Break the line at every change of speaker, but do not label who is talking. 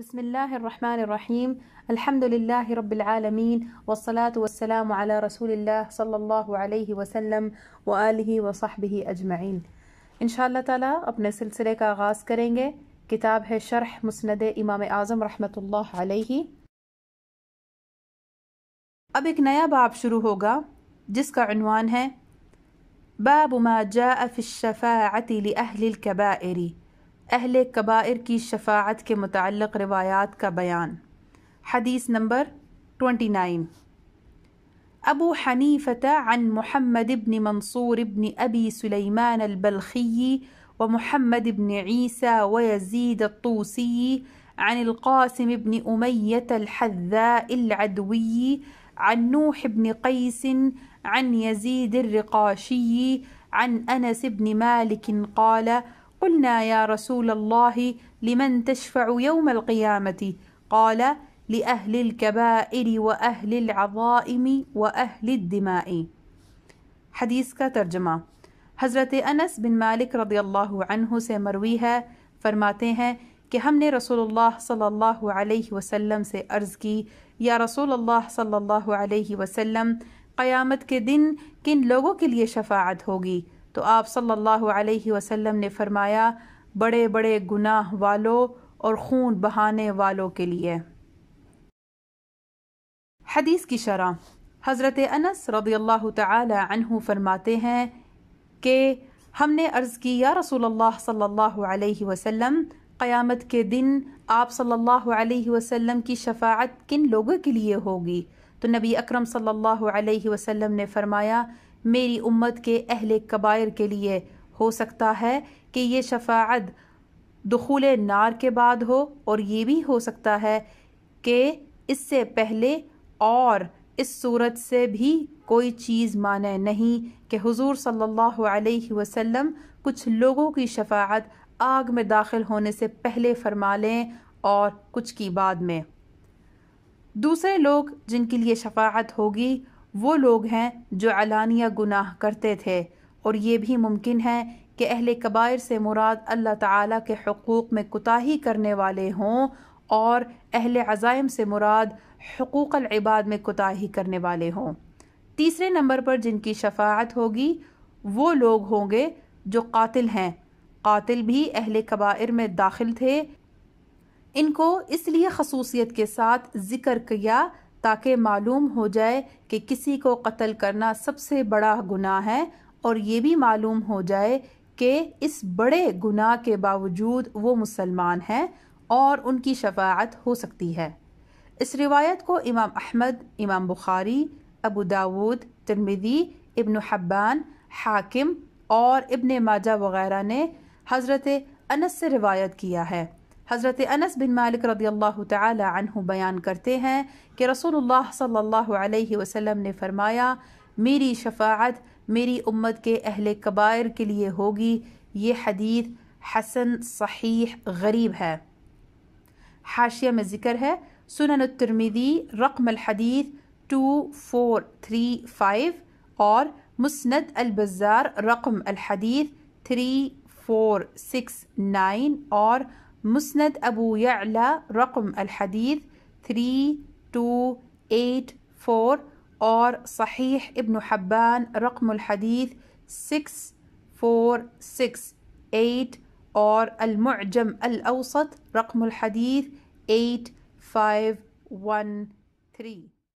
بسم الله الرحمن الرحيم الحمد لله رب العالمين والصلاة والسلام على رسول الله صلى الله عليه وسلم وآله وصحبه أجمعين إن شاء الله تعالى أبنى سلسلة آغاز کرنگے كتاب ہے شرح مسند امام آزم رحمة الله عليه اب ایک نیا باب شروع ہوگا جس کا عنوان ہے باب ما جاء في الشفاعة لأهل الكبائر اہل کبائر کی شفاعت کے متعلق روایات کا بیان حدیث نمبر 29 أبو حنيفة عن محمد بن منصور بن أبي سليمان البلخي ومحمد بن عيسى ويزيد الطوسي عن القاسم بن أمية الحذاء العدوي عن نوح بن قيس عن يزيد الرقاشي عن أنس بن مالك قال: قلنا يا رسول الله لمن تشفع يوم القيامة قال لأهل الكبائر وأهل العظائم وأهل الدماء حديث کا ترجمہ حضرت انس بن مالک رضی اللہ عنہ سے مروی ہے فرماتے ہیں کہ ہم نے رسول اللہ صلی اللہ علیہ وسلم سے عرض کی یا رسول اللہ صلی اللہ علیہ وسلم قیامت کے دن کن لوگوں کے لیے شفاعت ہوگی تو آپ صلی اللہ علیہ وسلم نے فرمایا بڑے بڑے گناہ والوں اور خون بہانے والوں کے لیے حدیث کی شرح حضرت انس رضی اللہ تعالی عنہ فرماتے ہیں کہ ہم نے عرض کی یا رسول اللہ صلی اللہ علیہ وسلم قیامت کے دن آپ صلی اللہ علیہ وسلم کی شفاعت کن لوگوں کے لیے ہوگی تو نبی اکرم صلی اللہ علیہ وسلم نے فرمایا میری امت کے اہل کبائر کے لیے ہو سکتا ہے کہ یہ شفاعت دخول نار کے بعد ہو اور یہ بھی ہو سکتا ہے کہ اس سے پہلے اور اس صورت سے بھی کوئی چیز مانے نہیں کہ حضور صلی اللہ علیہ وسلم کچھ لوگوں کی شفاعت آگ میں داخل ہونے سے پہلے فرما لیں اور کچھ کی بعد میں دوسرے لوگ جن کے لیے شفاعت ہوگی وہ لوگ ہیں جو علانیہ گناہ کرتے تھے اور یہ بھی ممکن ہے کہ اہل کبائر سے مراد اللہ تعالیٰ کے حقوق میں کوتاہی کرنے والے ہوں اور اہل عزائم سے مراد حقوق العباد میں کوتاہی کرنے والے ہوں تیسرے نمبر پر جن کی شفاعت ہوگی وہ لوگ ہوں گے جو قاتل ہیں قاتل بھی اہل کبائر میں داخل تھے ان کو اس لیے خصوصیت کے ساتھ ذکر کیا تاکہ معلوم ہو جائے کہ کسی کو قتل کرنا سب سے بڑا گناہ ہے اور یہ بھی معلوم ہو جائے کہ اس بڑے گناہ کے باوجود وہ مسلمان ہیں اور ان کی شفاعت ہو سکتی ہے اس روایت کو امام احمد امام بخاری ابو داود ترمیدی ابن حبان حاکم اور ابن ماجہ وغیرہ نے حضرت انس سے روایت کیا ہے حضرت انس بن مالک رضی اللہ تعالی عنہ بیان کرتے ہیں کہ رسول اللہ صلی اللہ علیہ وسلم نے فرمایا میری شفاعت میری امت کے اہل کبائر کے لیے ہوگی یہ حدیث حسن صحیح غریب ہے حاشیہ میں ذکر ہے سنن الترمیدی رقم الحدیث ٹو فور تھری فائیو اور مسند البزار رقم الحدیث تھری فور سکس نائن اور مسند أبو يعلى رقم الحديث 3284 اور صحيح ابن حبان رقم الحديث 6468 اور المعجم الأوسط رقم الحديث 8513